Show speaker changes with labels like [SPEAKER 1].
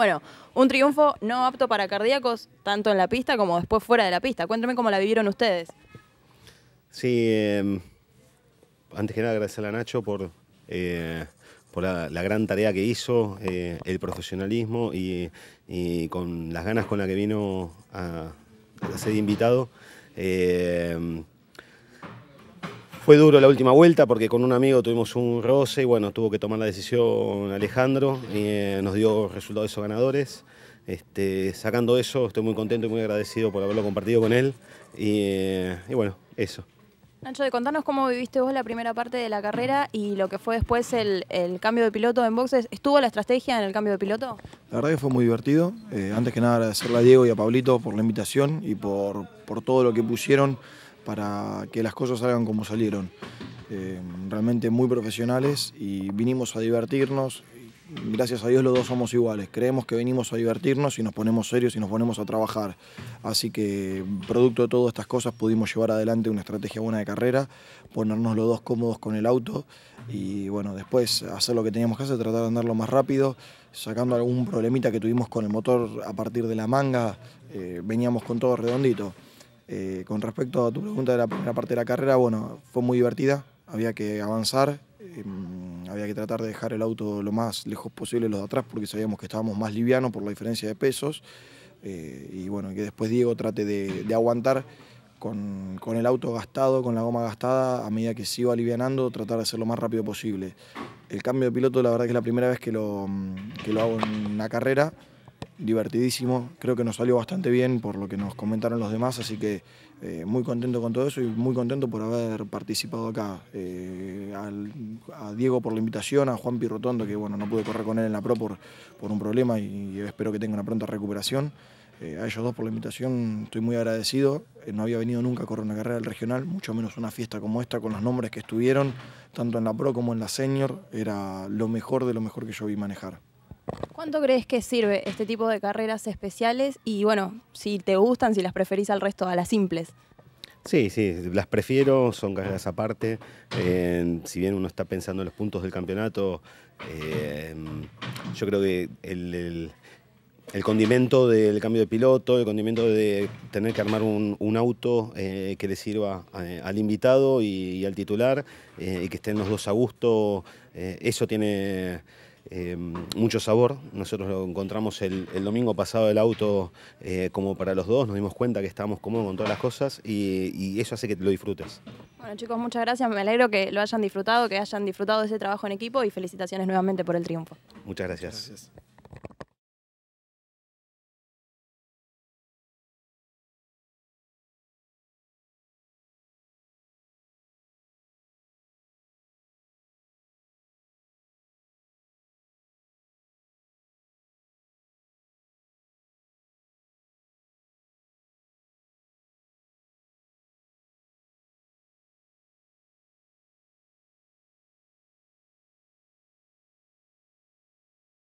[SPEAKER 1] Bueno, un triunfo no apto para cardíacos, tanto en la pista como después fuera de la pista. Cuéntame cómo la vivieron ustedes.
[SPEAKER 2] Sí, em, antes que nada agradecerle a Nacho por, eh, por la, gran tarea que hizo, eh, el profesionalismo y, con las ganas con las que vino a ser invitado. Eh, fue duro la última vuelta porque con un amigo tuvimos un roce y bueno, tuvo que tomar la decisión Alejandro y eh, nos dio resultados esos ganadores. Este, sacando eso, estoy muy contento y muy agradecido por haberlo compartido con él y, eh, bueno, eso.
[SPEAKER 1] Nacho, de contarnos cómo viviste vos la primera parte de la carrera y lo que fue después el, cambio de piloto en boxes. ¿Estuvo la estrategia en el cambio de piloto?
[SPEAKER 3] La verdad que fue muy divertido. Eh, antes que nada agradecerle a Diego y a Pablito por la invitación y por, por todo lo que pusieron para que las cosas salgan como salieron. Eh, realmente muy profesionales y vinimos a divertirnos. Gracias a Dios los dos somos iguales. Creemos que venimos a divertirnos y nos ponemos serios y nos ponemos a trabajar. Así que producto de todas estas cosas pudimos llevar adelante una estrategia buena de carrera, ponernos los dos cómodos con el auto y bueno, después hacer lo que teníamos que hacer, tratar de andarlo más rápido, sacando algún problemita que tuvimos con el motor a partir de la manga, eh, veníamos con todo redondito. Eh, con respecto a tu pregunta de la primera parte de la carrera, bueno, fue muy divertida, había que avanzar, em, había que tratar de dejar el auto lo más lejos posible los de atrás porque sabíamos que estábamos más livianos por la diferencia de pesos. Eh, y bueno, que después Diego trate de, aguantar con, el auto gastado, con la goma gastada, a medida que se iba alivianando, tratar de hacerlo lo más rápido posible. El cambio de piloto, la verdad que es la primera vez que lo, que lo hago en una carrera divertidísimo. Creo que nos salió bastante bien por lo que nos comentaron los demás, así que eh, muy contento con todo eso y muy contento por haber participado acá. Eh, a Diego por la invitación, a Juan Pirrotondo, que bueno, no pude correr con él en la Pro por, un problema y, espero que tenga una pronta recuperación. Eh, a ellos dos por la invitación, estoy muy agradecido. no había venido nunca a correr una carrera del regional, mucho menos una fiesta como esta, con los nombres que estuvieron, tanto en la Pro como en la Senior. Era lo mejor de lo mejor que yo vi manejar.
[SPEAKER 1] ¿Cuánto crees que sirve este tipo de carreras especiales? Y bueno, si te gustan, si las preferís al resto, a las simples.
[SPEAKER 2] Sí, sí, las prefiero, son carreras aparte. Eh, si bien uno está pensando en los puntos del campeonato, eh, yo creo que el, condimento del cambio de piloto, el condimento de tener que armar un, auto eh, que le sirva al invitado y, y al titular y que estén los dos a gusto, eso tiene Em, mucho sabor. Nosotros lo encontramos el, domingo pasado el auto eh, como para los dos, nos dimos cuenta que estábamos cómodos con todas las cosas y, eso hace que lo disfrutes.
[SPEAKER 1] Bueno chicos, muchas gracias, me alegro que lo hayan disfrutado, que hayan disfrutado de ese trabajo en equipo y felicitaciones nuevamente por el triunfo.
[SPEAKER 3] Muchas gracias.